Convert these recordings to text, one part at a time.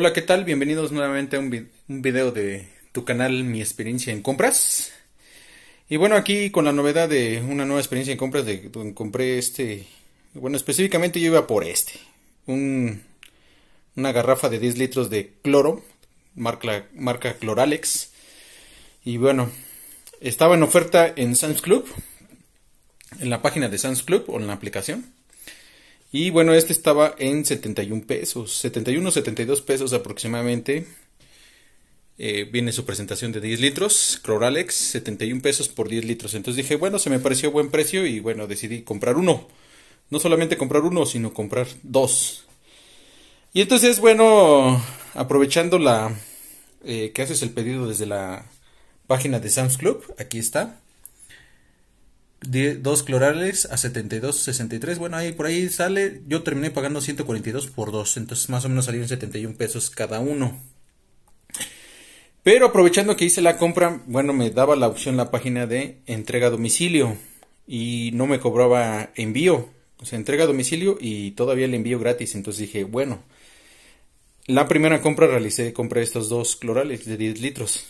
Hola, ¿qué tal? Bienvenidos nuevamente a un, video de tu canal Mi experiencia en compras. Y bueno, aquí con la novedad de una nueva experiencia en compras de donde compré este, bueno, específicamente yo iba por este, una garrafa de 10 litros de cloro, marca, marca Cloralex. Y bueno, estaba en oferta en Sam's Club, en la página de Sam's Club o en la aplicación. Y bueno, este estaba en 71 pesos, 71, 72 pesos aproximadamente. Eh, viene su presentación de 10 litros, Croralex, 71 pesos por 10 litros. Entonces dije, bueno, se me pareció buen precio y bueno, decidí comprar uno. No solamente comprar uno, sino comprar dos. Y entonces, bueno, aprovechando la eh, que haces el pedido desde la página de Sam's Club, aquí está dos clorales a 72.63. Bueno, ahí por ahí sale. Yo terminé pagando 142 por dos Entonces más o menos salieron 71 pesos cada uno. Pero aprovechando que hice la compra, bueno, me daba la opción la página de entrega a domicilio. Y no me cobraba envío. O sea, entrega a domicilio y todavía el envío gratis. Entonces dije, bueno. La primera compra realicé, compré estos dos clorales de 10 litros.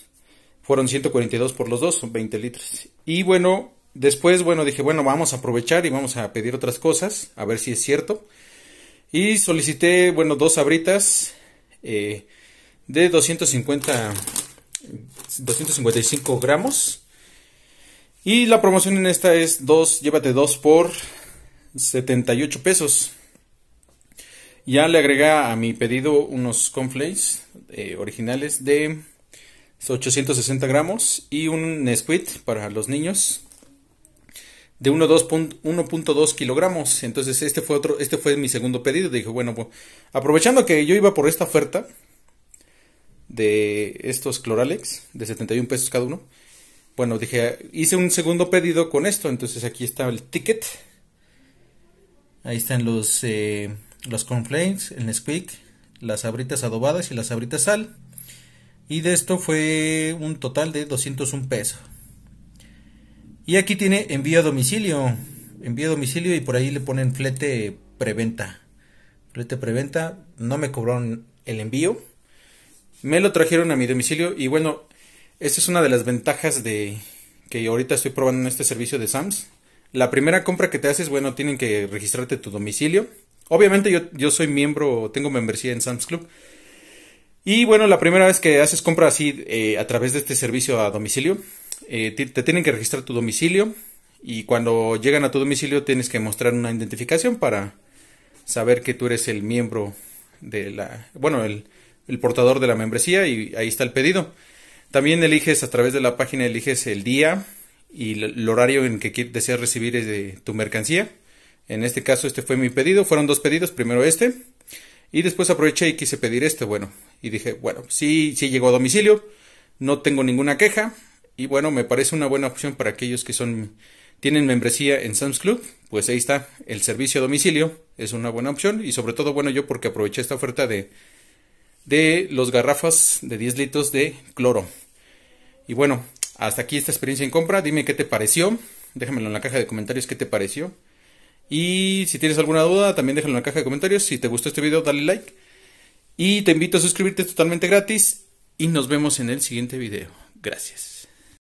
Fueron 142 por los dos, 20 litros. Y bueno, Después, bueno, dije, bueno, vamos a aprovechar y vamos a pedir otras cosas, a ver si es cierto. Y solicité, bueno, dos abritas eh, de 250, 255 gramos. Y la promoción en esta es dos, llévate dos por 78 pesos. Ya le agregué a mi pedido unos conflays eh, originales de 860 gramos y un squid para los niños de 1.2 kilogramos. Entonces, este fue otro, este fue mi segundo pedido. Dije, bueno, pues, aprovechando que yo iba por esta oferta de estos Cloralex de 71 pesos cada uno. Bueno, dije, hice un segundo pedido con esto. Entonces, aquí está el ticket. Ahí están los, eh, los los flames el Nesquik, las abritas adobadas y las abritas sal. Y de esto fue un total de 201 pesos. Y aquí tiene envío a domicilio. Envío a domicilio y por ahí le ponen flete preventa. Flete preventa. No me cobraron el envío. Me lo trajeron a mi domicilio. Y bueno, esta es una de las ventajas de que ahorita estoy probando en este servicio de SAMS. La primera compra que te haces, bueno, tienen que registrarte tu domicilio. Obviamente yo, yo soy miembro, tengo membresía en Sam's Club. Y bueno, la primera vez que haces compra así eh, a través de este servicio a domicilio, eh, te tienen que registrar tu domicilio y cuando llegan a tu domicilio tienes que mostrar una identificación para saber que tú eres el miembro de la, bueno, el, el portador de la membresía y ahí está el pedido. También eliges a través de la página, eliges el día y el horario en que deseas recibir eh, tu mercancía. En este caso, este fue mi pedido. Fueron dos pedidos. Primero este. Y después aproveché y quise pedir este. Bueno, y dije, bueno, sí, sí llegó a domicilio. No tengo ninguna queja. Y bueno, me parece una buena opción para aquellos que son tienen membresía en Sam's Club, pues ahí está, el servicio a domicilio es una buena opción y sobre todo bueno yo porque aproveché esta oferta de de los garrafas de 10 litros de cloro. Y bueno, hasta aquí esta experiencia en compra, dime qué te pareció, déjamelo en la caja de comentarios qué te pareció. Y si tienes alguna duda, también déjalo en la caja de comentarios. Si te gustó este video, dale like. Y te invito a suscribirte totalmente gratis. Y nos vemos en el siguiente video. Gracias.